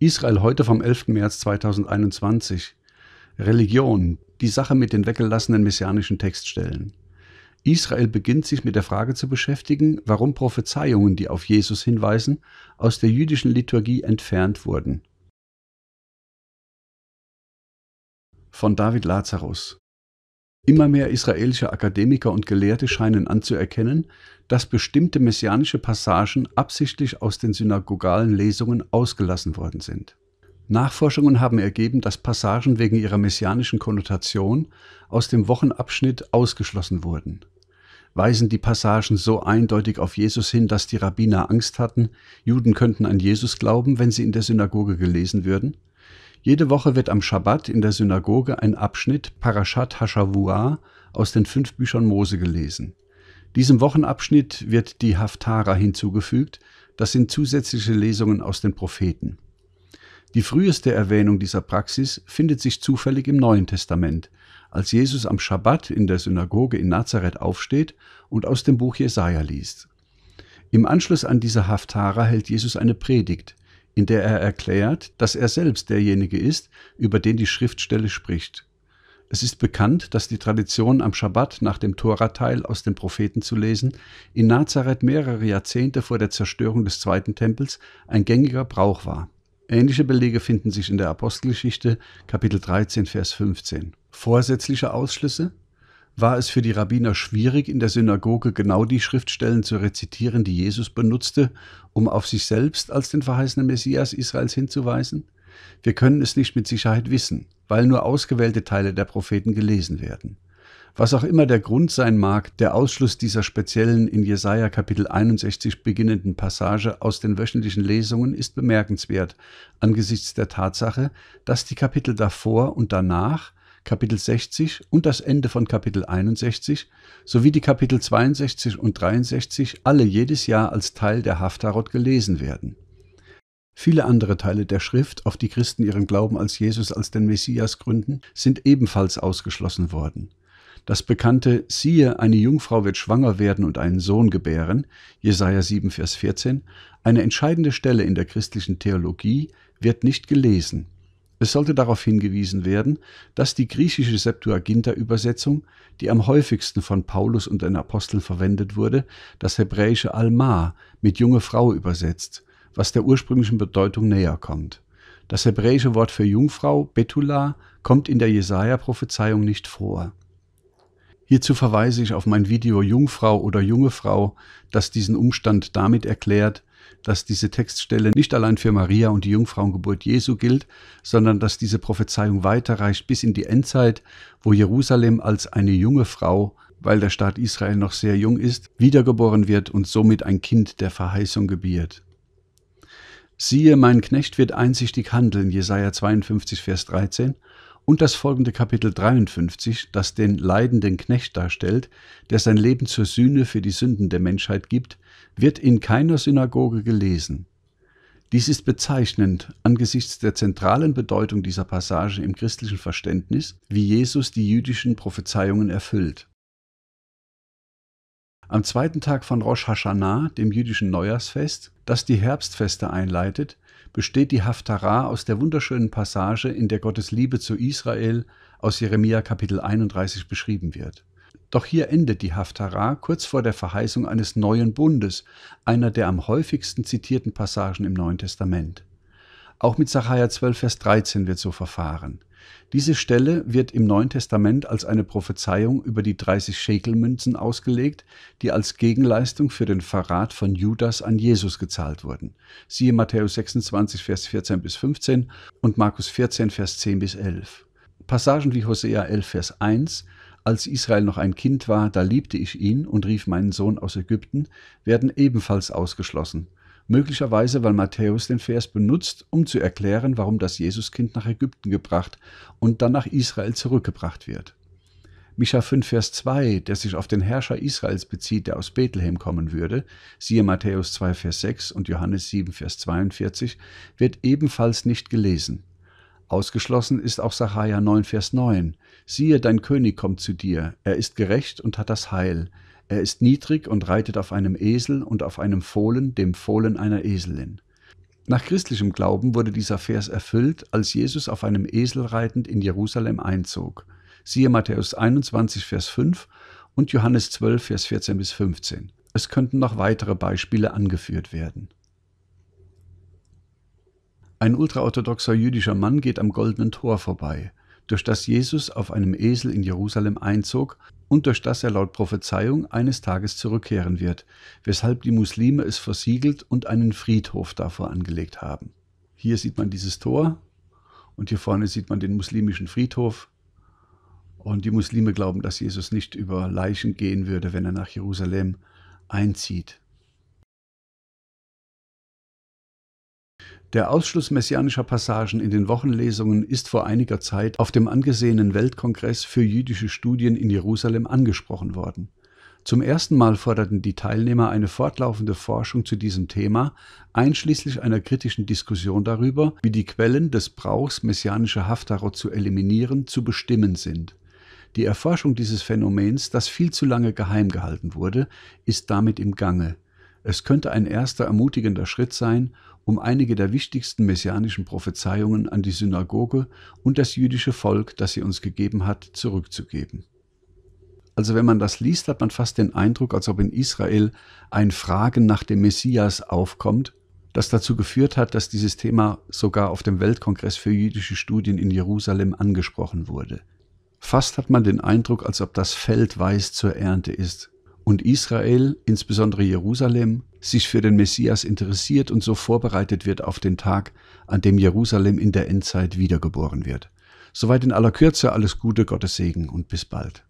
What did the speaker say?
Israel heute vom 11. März 2021. Religion, die Sache mit den weggelassenen messianischen Textstellen. Israel beginnt sich mit der Frage zu beschäftigen, warum Prophezeiungen, die auf Jesus hinweisen, aus der jüdischen Liturgie entfernt wurden. Von David Lazarus Immer mehr israelische Akademiker und Gelehrte scheinen anzuerkennen, dass bestimmte messianische Passagen absichtlich aus den synagogalen Lesungen ausgelassen worden sind. Nachforschungen haben ergeben, dass Passagen wegen ihrer messianischen Konnotation aus dem Wochenabschnitt ausgeschlossen wurden. Weisen die Passagen so eindeutig auf Jesus hin, dass die Rabbiner Angst hatten, Juden könnten an Jesus glauben, wenn sie in der Synagoge gelesen würden? Jede Woche wird am Schabbat in der Synagoge ein Abschnitt Parashat Hashavua aus den fünf Büchern Mose gelesen. Diesem Wochenabschnitt wird die Haftara hinzugefügt, das sind zusätzliche Lesungen aus den Propheten. Die früheste Erwähnung dieser Praxis findet sich zufällig im Neuen Testament, als Jesus am Schabbat in der Synagoge in Nazareth aufsteht und aus dem Buch Jesaja liest. Im Anschluss an diese Haftara hält Jesus eine Predigt, in der er erklärt, dass er selbst derjenige ist, über den die Schriftstelle spricht. Es ist bekannt, dass die Tradition am Schabbat nach dem Torateil aus den Propheten zu lesen in Nazareth mehrere Jahrzehnte vor der Zerstörung des Zweiten Tempels ein gängiger Brauch war. Ähnliche Belege finden sich in der Apostelgeschichte Kapitel 13 Vers 15. Vorsätzliche Ausschlüsse war es für die Rabbiner schwierig, in der Synagoge genau die Schriftstellen zu rezitieren, die Jesus benutzte, um auf sich selbst als den verheißenen Messias Israels hinzuweisen? Wir können es nicht mit Sicherheit wissen, weil nur ausgewählte Teile der Propheten gelesen werden. Was auch immer der Grund sein mag, der Ausschluss dieser speziellen in Jesaja Kapitel 61 beginnenden Passage aus den wöchentlichen Lesungen ist bemerkenswert angesichts der Tatsache, dass die Kapitel davor und danach Kapitel 60 und das Ende von Kapitel 61 sowie die Kapitel 62 und 63 alle jedes Jahr als Teil der Haftarot gelesen werden. Viele andere Teile der Schrift, auf die Christen ihren Glauben als Jesus als den Messias gründen, sind ebenfalls ausgeschlossen worden. Das bekannte Siehe, eine Jungfrau wird schwanger werden und einen Sohn gebären, Jesaja 7, Vers 14, eine entscheidende Stelle in der christlichen Theologie, wird nicht gelesen es sollte darauf hingewiesen werden, dass die griechische Septuaginta-Übersetzung, die am häufigsten von Paulus und den Aposteln verwendet wurde, das hebräische Alma mit junge Frau übersetzt, was der ursprünglichen Bedeutung näher kommt. Das hebräische Wort für Jungfrau, Betula, kommt in der Jesaja-Prophezeiung nicht vor. Hierzu verweise ich auf mein Video Jungfrau oder junge Frau, das diesen Umstand damit erklärt, dass diese Textstelle nicht allein für Maria und die Jungfrauengeburt Jesu gilt, sondern dass diese Prophezeiung weiterreicht bis in die Endzeit, wo Jerusalem als eine junge Frau, weil der Staat Israel noch sehr jung ist, wiedergeboren wird und somit ein Kind der Verheißung gebiert. Siehe, mein Knecht wird einsichtig handeln, Jesaja 52, Vers 13, und das folgende Kapitel 53, das den leidenden Knecht darstellt, der sein Leben zur Sühne für die Sünden der Menschheit gibt, wird in keiner Synagoge gelesen. Dies ist bezeichnend angesichts der zentralen Bedeutung dieser Passage im christlichen Verständnis, wie Jesus die jüdischen Prophezeiungen erfüllt. Am zweiten Tag von Rosh Hashanah, dem jüdischen Neujahrsfest, das die Herbstfeste einleitet, besteht die Haftarah aus der wunderschönen Passage, in der Gottes Liebe zu Israel aus Jeremia Kapitel 31 beschrieben wird. Doch hier endet die Haftarah kurz vor der Verheißung eines neuen Bundes, einer der am häufigsten zitierten Passagen im Neuen Testament. Auch mit Sacharja 12, Vers 13 wird so verfahren. Diese Stelle wird im Neuen Testament als eine Prophezeiung über die 30 Schekelmünzen ausgelegt, die als Gegenleistung für den Verrat von Judas an Jesus gezahlt wurden. Siehe Matthäus 26, Vers 14 bis 15 und Markus 14, Vers 10 bis 11. Passagen wie Hosea 11, Vers 1, als Israel noch ein Kind war, da liebte ich ihn und rief meinen Sohn aus Ägypten, werden ebenfalls ausgeschlossen, möglicherweise weil Matthäus den Vers benutzt, um zu erklären, warum das Jesuskind nach Ägypten gebracht und dann nach Israel zurückgebracht wird. Micha 5, Vers 2, der sich auf den Herrscher Israels bezieht, der aus Bethlehem kommen würde, siehe Matthäus 2, Vers 6 und Johannes 7, Vers 42, wird ebenfalls nicht gelesen. Ausgeschlossen ist auch Sacharja 9, Vers 9. Siehe, dein König kommt zu dir, er ist gerecht und hat das Heil. Er ist niedrig und reitet auf einem Esel und auf einem Fohlen, dem Fohlen einer Eselin. Nach christlichem Glauben wurde dieser Vers erfüllt, als Jesus auf einem Esel reitend in Jerusalem einzog. Siehe Matthäus 21, Vers 5 und Johannes 12, Vers 14 bis 15. Es könnten noch weitere Beispiele angeführt werden. Ein ultraorthodoxer jüdischer Mann geht am Goldenen Tor vorbei, durch das Jesus auf einem Esel in Jerusalem einzog und durch das er laut Prophezeiung eines Tages zurückkehren wird, weshalb die Muslime es versiegelt und einen Friedhof davor angelegt haben. Hier sieht man dieses Tor und hier vorne sieht man den muslimischen Friedhof. Und die Muslime glauben, dass Jesus nicht über Leichen gehen würde, wenn er nach Jerusalem einzieht. Der Ausschluss messianischer Passagen in den Wochenlesungen ist vor einiger Zeit auf dem angesehenen Weltkongress für jüdische Studien in Jerusalem angesprochen worden. Zum ersten Mal forderten die Teilnehmer eine fortlaufende Forschung zu diesem Thema, einschließlich einer kritischen Diskussion darüber, wie die Quellen des Brauchs messianischer Haftarot zu eliminieren, zu bestimmen sind. Die Erforschung dieses Phänomens, das viel zu lange geheim gehalten wurde, ist damit im Gange. Es könnte ein erster ermutigender Schritt sein, um einige der wichtigsten messianischen Prophezeiungen an die Synagoge und das jüdische Volk, das sie uns gegeben hat, zurückzugeben. Also wenn man das liest, hat man fast den Eindruck, als ob in Israel ein Fragen nach dem Messias aufkommt, das dazu geführt hat, dass dieses Thema sogar auf dem Weltkongress für jüdische Studien in Jerusalem angesprochen wurde. Fast hat man den Eindruck, als ob das Feld weiß zur Ernte ist, und Israel, insbesondere Jerusalem, sich für den Messias interessiert und so vorbereitet wird auf den Tag, an dem Jerusalem in der Endzeit wiedergeboren wird. Soweit in aller Kürze alles Gute, Gottes Segen und bis bald.